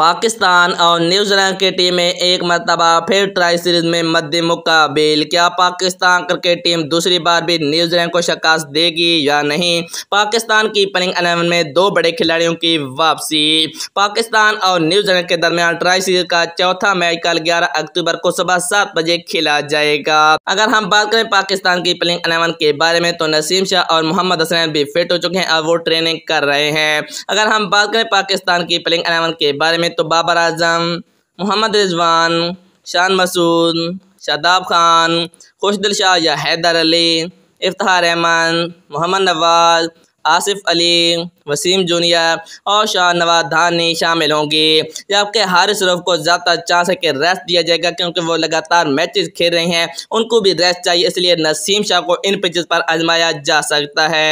पाकिस्तान और न्यूजीलैंड की टीमें एक मरतबा फिर ट्राई सीरीज में मध्य मुकाबिल क्या पाकिस्तान क्रिकेट टीम दूसरी बार भी न्यूजीलैंड को शिकास्त देगी या नहीं पाकिस्तान की पलिंग अलेवन में दो बड़े खिलाड़ियों की वापसी पाकिस्तान और न्यूजीलैंड के दरमियान ट्राई सीरीज का चौथा मैच कल ग्यारह अक्टूबर को सुबह सात बजे खेला जाएगा अगर हम बात करें पाकिस्तान की पलिंग अलेवन के बारे में तो नसीम शाह और मोहम्मद हसनैन भी फिट हो चुके हैं और वो ट्रेनिंग कर रहे हैं अगर हम बात करें पाकिस्तान की पलिंग अलेवन के बारे में हैं तो बाबर आजम मोहम्मद रिजवान शान मसूद शादाब खान खुशदिल शाह या हैदर अली इफ्तार रहमान मोहम्मद नवाज आसिफ अली वसीम जूनियर और शाह नवाज धानी शामिल होंगे जबकि हारिस रफ को ज़्यादा चांस है कि रेस्ट दिया जाएगा क्योंकि वो लगातार मैचेस खेल रहे हैं उनको भी रेस्ट चाहिए इसलिए नसीम शाह को इन पिचेस पर आजमाया जा सकता है